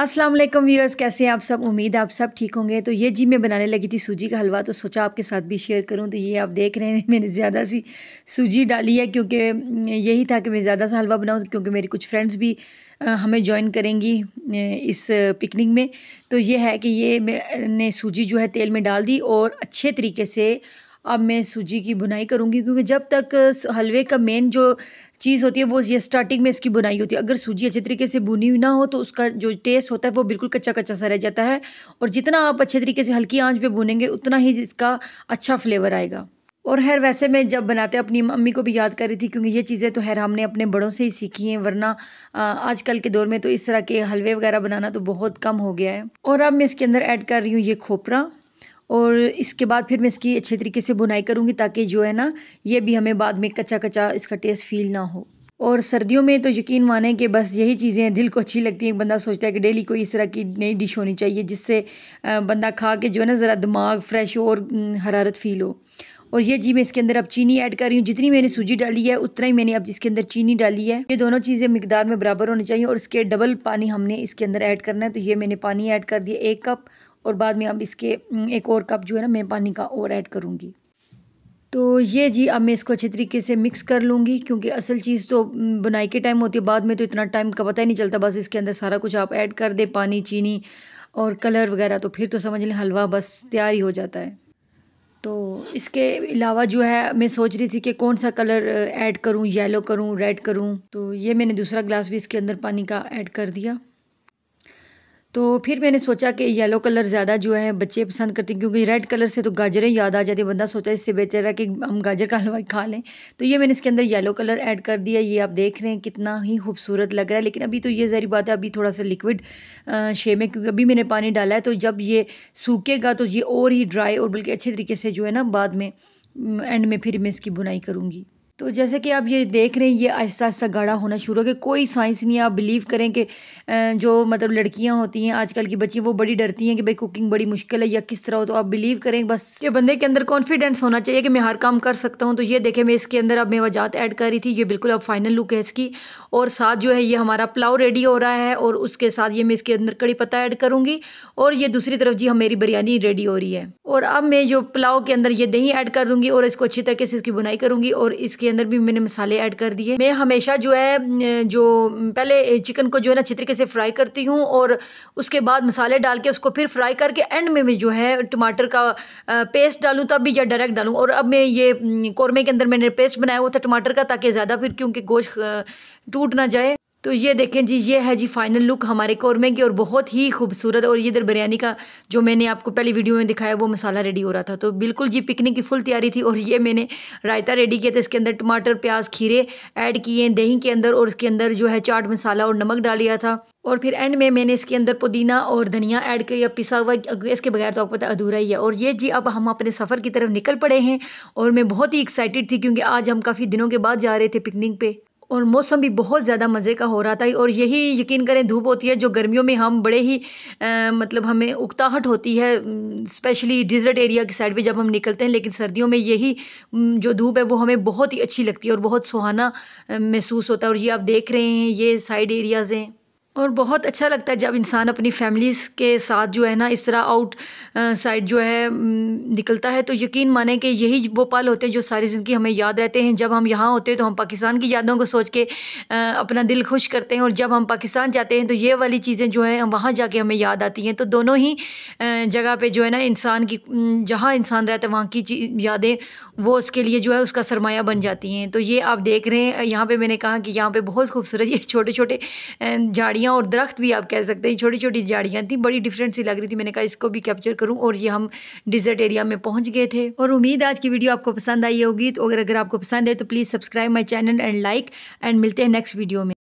अस्सलाम वालेकुम व्यूअर्स कैसे हैं आप सब उम्मीद है आप सब ठीक होंगे तो ये जी मैं बनाने लगी थी सूजी का हलवा तो सोचा आपके साथ भी शेयर करूं तो ये आप देख रहे हैं मैंने ज़्यादा सी सूजी डाली है क्योंकि यही था कि मैं ज़्यादा सा हलवा बनाऊं क्योंकि मेरी कुछ फ्रेंड्स भी हमें ज्वाइन करेंगी इस पिकनिक में तो ये है कि ये मैंने सूजी जो है तेल में डाल दी और अच्छे तरीके से अब मैं सूजी की बुनाई करूँगी क्योंकि जब तक हलवे का मेन जो चीज़ होती है वो ये स्टार्टिंग में इसकी बुनाई होती है अगर सूजी अच्छे तरीके से बुनी हुई ना हो तो उसका जो टेस्ट होता है वो बिल्कुल कच्चा कच्चा सा रह जाता है और जितना आप अच्छे तरीके से हल्की आंच पे बुनेंगे उतना ही इसका अच्छा फ्लेवर आएगा और खैर वैसे मैं जब बनाते अपनी मम्मी को भी याद कर रही थी क्योंकि ये चीज़ें तो हैर हमने अपने बड़ों से ही सीखी हैं वरना आजकल के दौर में तो इस तरह के हलवे वगैरह बनाना तो बहुत कम हो गया है और अब मैं इसके अंदर ऐड कर रही हूँ ये खोपरा और इसके बाद फिर मैं इसकी अच्छे तरीके से बुनाई करूँगी ताकि जो है ना ये भी हमें बाद में कच्चा कच्चा इसका टेस्ट फील ना हो और सर्दियों में तो यकीन माने कि बस यही चीज़ें दिल को अच्छी लगती हैं बंदा सोचता है कि डेली कोई इस तरह की नई डिश होनी चाहिए जिससे बंदा खा के जो है ना ज़रा दिमाग फ्रेश हो और हरारत फील हो और ये जी मैं इसके अंदर अब चीनी ऐड कर रही हूँ जितनी मैंने सूजी डाली है उतना ही मैंने अब इसके अंदर चीनी डाली है ये दोनों चीज़ें मकदार में बराबर होनी चाहिए और इसके डबल पानी हमने इसके अंदर ऐड करना है तो ये मैंने पानी ऐड कर दिया एक कप और बाद में अब इसके एक और कप जो है ना मैं पानी का और ऐड करूँगी तो ये जी अब मैं इसको अच्छे तरीके से मिक्स कर लूँगी क्योंकि असल चीज़ तो बनाई के टाइम होती है बाद में तो इतना टाइम का पता ही नहीं चलता बस इसके अंदर सारा कुछ आप ऐड कर दें पानी चीनी और कलर वगैरह तो फिर तो समझ लें हलवा बस तैयार ही हो जाता है तो इसके अलावा जो है मैं सोच रही थी कि कौन सा कलर ऐड uh, करूं येलो करूं रेड करूं तो ये मैंने दूसरा ग्लास भी इसके अंदर पानी का ऐड कर दिया तो फिर मैंने सोचा कि येलो कलर ज़्यादा जो है बच्चे पसंद करते हैं क्योंकि रेड कलर से तो गाजरें याद आ जाती है बंदा सोचा इससे बेहतर है कि हम गाजर का हलवा खा लें तो ये मैंने इसके अंदर येलो कलर ऐड कर दिया ये आप देख रहे हैं कितना ही खूबसूरत लग रहा है लेकिन अभी तो ये जहरी बात है अभी थोड़ा सा लिक्विड शे में क्योंकि अभी मैंने पानी डाला है तो जब ये सूखेगा तो ये और ही ड्राई और बल्कि अच्छे तरीके से जो है ना बाद में एंड में फिर मैं इसकी बुनाई करूँगी तो जैसे कि आप ये देख रहे हैं ये आहिस्ता आहिस्ता गाढ़ा होना शुरू हो गया कोई साइंस नहीं है आप बिलीव करें कि जो मतलब लड़कियां होती हैं आजकल की बच्ची वो बड़ी डरती हैं कि भाई कुकिंग बड़ी मुश्किल है या किस तरह हो तो आप बिलीव करें बस ये बंदे के अंदर कॉन्फिडेंस होना चाहिए कि मैं हर काम कर सकता हूँ तो ये देखें मैं इसके अंदर अब मैं वजात ऐड कर रही थी ये बिल्कुल अब फाइनल लुक है इसकी और साथ जो है ये हमारा पुलाव रेडी हो रहा है और उसके साथ ये मैं इसके अंदर कड़ी पत्ता ऐड करूँगी और ये दूसरी तरफ जी हम मेरी बिरयानी रेडी हो रही है और अब मैं जो पुलाव के अंदर ये दही ऐड कर दूंगी और इसको अच्छी तरीके से इसकी बुनाई करूंगी और इसके अंदर भी मैंने मसाले ऐड कर दिए मैं हमेशा जो है जो पहले चिकन को जो है ना अच्छी तरीके से फ्राई करती हूँ और उसके बाद मसाले डाल के उसको फिर फ्राई करके एंड में मैं जो है टमाटर का पेस्ट डालूँ तब भी या डायरेक्ट डालूँ और अब मैं ये कौरमे के अंदर मैंने पेस्ट बनाया हुआ था टमाटर का ताकि ज़्यादा फिर क्योंकि गोश्त टूट ना जाए तो ये देखें जी ये है जी फाइनल लुक हमारे कौरमे की और बहुत ही खूबसूरत और ये इधर बिरयानी का जो मैंने आपको पहली वीडियो में दिखाया वो मसाला रेडी हो रहा था तो बिल्कुल जी पिकनिक की फुल तैयारी थी और ये मैंने रायता रेडी किया था इसके अंदर टमाटर प्याज खीरे ऐड किए दही के अंदर और इसके अंदर जो है चाट मसाला और नमक डाल दिया था और फिर एंड में मैंने इसके अंदर पुदीना और धनिया ऐड कर या पिसा हुआ इसके बगैर तो आपको पता अधूरा ही है और ये जी अब हम अपने सफ़र की तरफ निकल पड़े हैं और मैं बहुत ही एक्साइटेड थी क्योंकि आज हम काफ़ी दिनों के बाद जा रहे थे पिकनिक पे और मौसम भी बहुत ज़्यादा मज़े का हो रहा था और यही यकीन करें धूप होती है जो गर्मियों में हम बड़े ही आ, मतलब हमें उकताहट होती है स्पेशली डिज़र्ट एरिया की साइड पे जब हम निकलते हैं लेकिन सर्दियों में यही जो धूप है वो हमें बहुत ही अच्छी लगती है और बहुत सुहाना महसूस होता है और ये आप देख रहे हैं ये साइड एरियाज़ हैं और बहुत अच्छा लगता है जब इंसान अपनी फैमिलीज़ के साथ जो है ना इस तरह आउट साइड जो है निकलता है तो यकीन माने कि यही वो पल होते हैं जो सारी ज़िंदगी हमें याद रहते हैं जब हम यहाँ होते हैं तो हम पाकिस्तान की यादों को सोच के अपना दिल खुश करते हैं और जब हम पाकिस्तान जाते हैं तो ये वाली चीज़ें जो हैं वहाँ जाके हमें याद आती हैं तो दोनों ही जगह पर जो है ना इंसान की जहाँ इंसान रहता है वहाँ की यादें वो उसके लिए जो है उसका सरमाया बन जाती हैं तो ये आप देख रहे हैं यहाँ पर मैंने कहा कि यहाँ पर बहुत खूबसूरत ये छोटे छोटे झाड़ी झाड़ियाँ और दरख्त भी आप कह सकते हैं छोटी छोटी झाड़ियाँ थी बड़ी डिफरेंट सी लग रही थी मैंने कहा इसको भी कैप्चर करूँ और ये हम डिजर्ट एरिया में पहुँच गए थे और उम्मीद आज की वीडियो आपको पसंद आई होगी तो अगर अगर आपको पसंद है तो please subscribe my channel and like and मिलते हैं नेक्स्ट वीडियो में